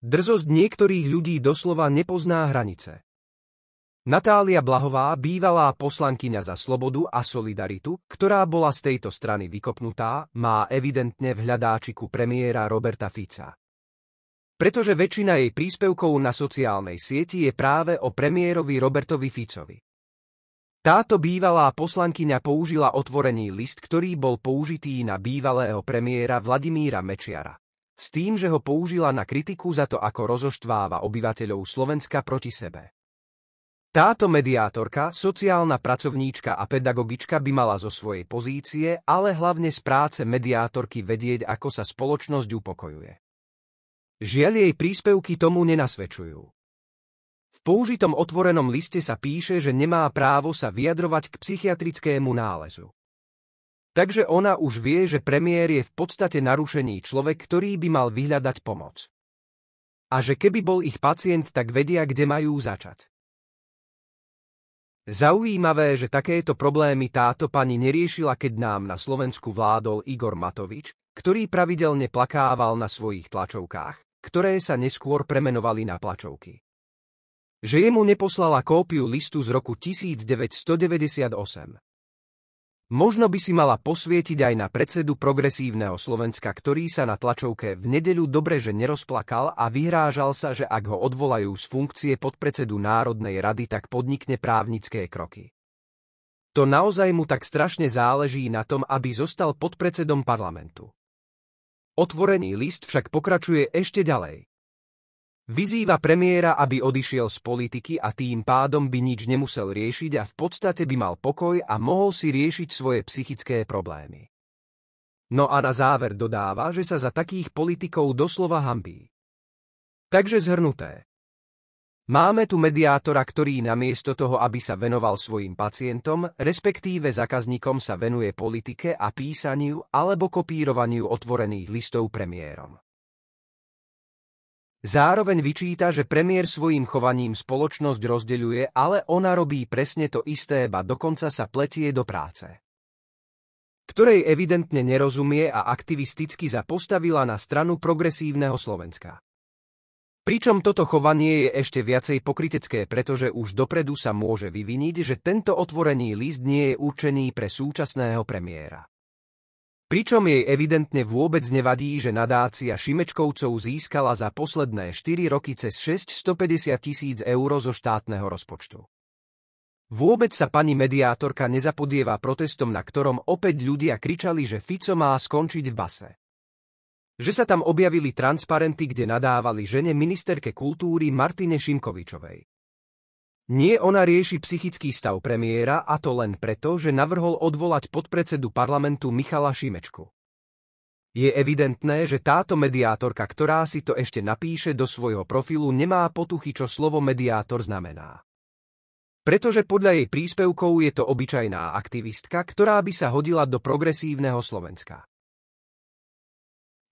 Drzosť niektorých ľudí doslova nepozná hranice. Natália Blahová, bývalá poslankyňa za slobodu a solidaritu, ktorá bola z tejto strany vykopnutá, má evidentne v hľadáčiku premiéra Roberta Fica. Pretože väčšina jej príspevkov na sociálnej sieti je práve o premiérovi Robertovi Ficovi. Táto bývalá poslankyňa použila otvorený list, ktorý bol použitý na bývalého premiéra Vladimíra Mečiara s tým, že ho použila na kritiku za to, ako rozoštváva obyvateľov Slovenska proti sebe. Táto mediátorka, sociálna pracovníčka a pedagogička by mala zo svojej pozície, ale hlavne z práce mediátorky vedieť, ako sa spoločnosť upokojuje. Žiaľ jej príspevky tomu nenasvedčujú. V použitom otvorenom liste sa píše, že nemá právo sa vyjadrovať k psychiatrickému nálezu. Takže ona už vie, že premiér je v podstate narušený človek, ktorý by mal vyhľadať pomoc. A že keby bol ich pacient, tak vedia, kde majú začať. Zaujímavé, že takéto problémy táto pani neriešila, keď nám na Slovensku vládol Igor Matovič, ktorý pravidelne plakával na svojich tlačovkách, ktoré sa neskôr premenovali na plačovky že jemu neposlala kópiu listu z roku 1998. Možno by si mala posvietiť aj na predsedu progresívneho Slovenska, ktorý sa na tlačovke v nedeľu dobre že nerozplakal a vyhrážal sa, že ak ho odvolajú z funkcie podpredsedu Národnej rady, tak podnikne právnické kroky. To naozaj mu tak strašne záleží na tom, aby zostal podpredsedom parlamentu. Otvorený list však pokračuje ešte ďalej. Vyzýva premiéra, aby odišiel z politiky a tým pádom by nič nemusel riešiť a v podstate by mal pokoj a mohol si riešiť svoje psychické problémy. No a na záver dodáva, že sa za takých politikov doslova hambí. Takže zhrnuté. Máme tu mediátora, ktorý namiesto toho, aby sa venoval svojim pacientom, respektíve zákazníkom sa venuje politike a písaniu alebo kopírovaniu otvorených listov premiérom. Zároveň vyčíta, že premiér svojim chovaním spoločnosť rozdeľuje, ale ona robí presne to isté, ba dokonca sa pletie do práce. Ktorej evidentne nerozumie a aktivisticky zapostavila na stranu progresívneho Slovenska. Pričom toto chovanie je ešte viacej pokritecké, pretože už dopredu sa môže vyviniť, že tento otvorený list nie je určený pre súčasného premiéra. Pričom jej evidentne vôbec nevadí, že nadácia Šimečkovcov získala za posledné 4 roky cez 650 tisíc eur zo štátneho rozpočtu. Vôbec sa pani mediátorka nezapodieva protestom, na ktorom opäť ľudia kričali, že Fico má skončiť v base. Že sa tam objavili transparenty, kde nadávali žene ministerke kultúry Martine Šimkovičovej. Nie ona rieši psychický stav premiéra a to len preto, že navrhol odvolať podpredsedu parlamentu Michala Šimečku. Je evidentné, že táto mediátorka, ktorá si to ešte napíše do svojho profilu, nemá potuchy, čo slovo mediátor znamená. Pretože podľa jej príspevkov je to obyčajná aktivistka, ktorá by sa hodila do progresívneho Slovenska.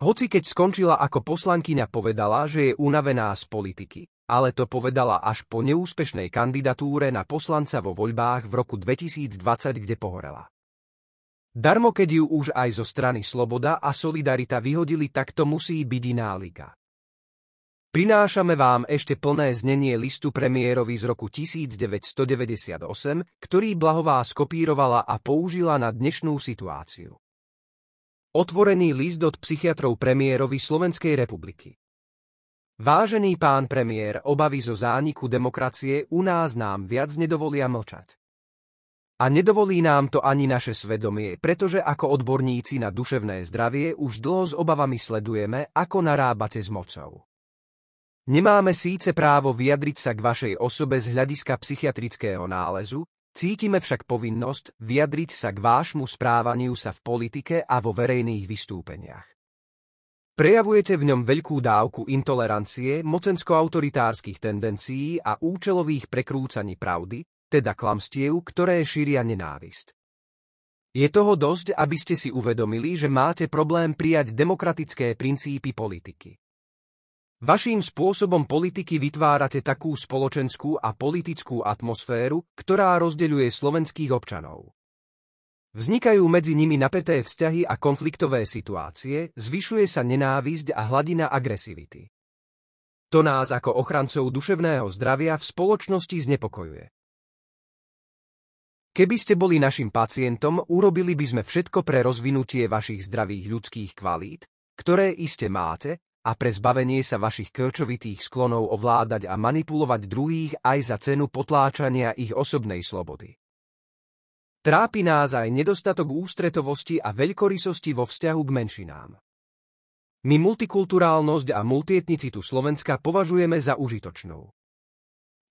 Hoci keď skončila ako poslankyňa povedala, že je unavená z politiky, ale to povedala až po neúspešnej kandidatúre na poslanca vo voľbách v roku 2020, kde pohorela. Darmo keď ju už aj zo strany Sloboda a Solidarita vyhodili, tak to musí byť iná liga. Prinášame vám ešte plné znenie listu premiérovi z roku 1998, ktorý Blahová skopírovala a použila na dnešnú situáciu. Otvorený list od psychiatrov premiérovi Slovenskej republiky. Vážený pán premiér, obavy zo zániku demokracie u nás nám viac nedovolia mlčať. A nedovolí nám to ani naše svedomie, pretože ako odborníci na duševné zdravie už dlho s obavami sledujeme, ako narábate s mocou. Nemáme síce právo vyjadriť sa k vašej osobe z hľadiska psychiatrického nálezu, cítime však povinnosť vyjadriť sa k vášmu správaniu sa v politike a vo verejných vystúpeniach. Prejavujete v ňom veľkú dávku intolerancie, mocensko-autoritárskych tendencií a účelových prekrúcaní pravdy, teda klamstiev, ktoré šíria nenávisť. Je toho dosť, aby ste si uvedomili, že máte problém prijať demokratické princípy politiky. Vaším spôsobom politiky vytvárate takú spoločenskú a politickú atmosféru, ktorá rozdeľuje slovenských občanov. Vznikajú medzi nimi napäté vzťahy a konfliktové situácie, zvyšuje sa nenávisť a hladina agresivity. To nás ako ochrancov duševného zdravia v spoločnosti znepokojuje. Keby ste boli našim pacientom, urobili by sme všetko pre rozvinutie vašich zdravých ľudských kvalít, ktoré iste máte, a pre zbavenie sa vašich krčovitých sklonov ovládať a manipulovať druhých aj za cenu potláčania ich osobnej slobody. Trápi nás aj nedostatok ústretovosti a veľkorysosti vo vzťahu k menšinám. My multikulturálnosť a multietnicitu Slovenska považujeme za užitočnú.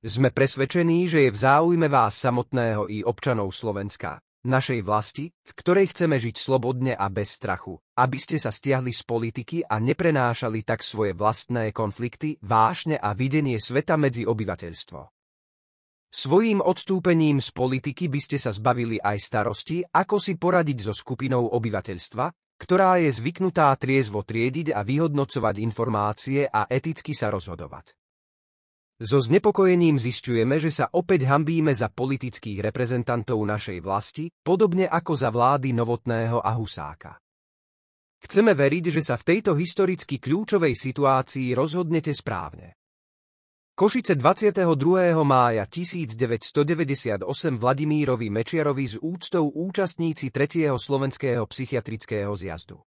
Sme presvedčení, že je v záujme vás samotného i občanov Slovenska, našej vlasti, v ktorej chceme žiť slobodne a bez strachu, aby ste sa stiahli z politiky a neprenášali tak svoje vlastné konflikty, vášne a videnie sveta medzi obyvateľstvo. Svojím odstúpením z politiky by ste sa zbavili aj starosti, ako si poradiť so skupinou obyvateľstva, ktorá je zvyknutá triezvo triediť a vyhodnocovať informácie a eticky sa rozhodovať. So znepokojením zistujeme, že sa opäť hambíme za politických reprezentantov našej vlasti, podobne ako za vlády Novotného a Husáka. Chceme veriť, že sa v tejto historicky kľúčovej situácii rozhodnete správne. Košice 22. mája 1998 Vladimírovi Mečiarovi s úctou účastníci 3. slovenského psychiatrického zjazdu.